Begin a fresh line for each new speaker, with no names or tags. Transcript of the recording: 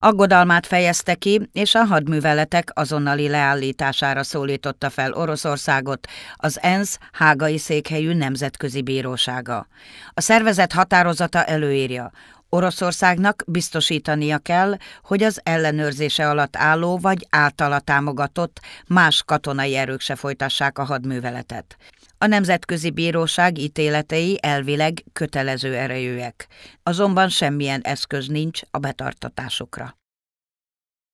Aggodalmát fejezte ki, és a hadműveletek azonnali leállítására szólította fel Oroszországot az ENSZ hágai székhelyű nemzetközi bírósága. A szervezet határozata előírja, Oroszországnak biztosítania kell, hogy az ellenőrzése alatt álló vagy általa támogatott más katonai erők se folytassák a hadműveletet. A Nemzetközi Bíróság ítéletei elvileg kötelező erejűek, azonban semmilyen eszköz nincs a betartatásukra.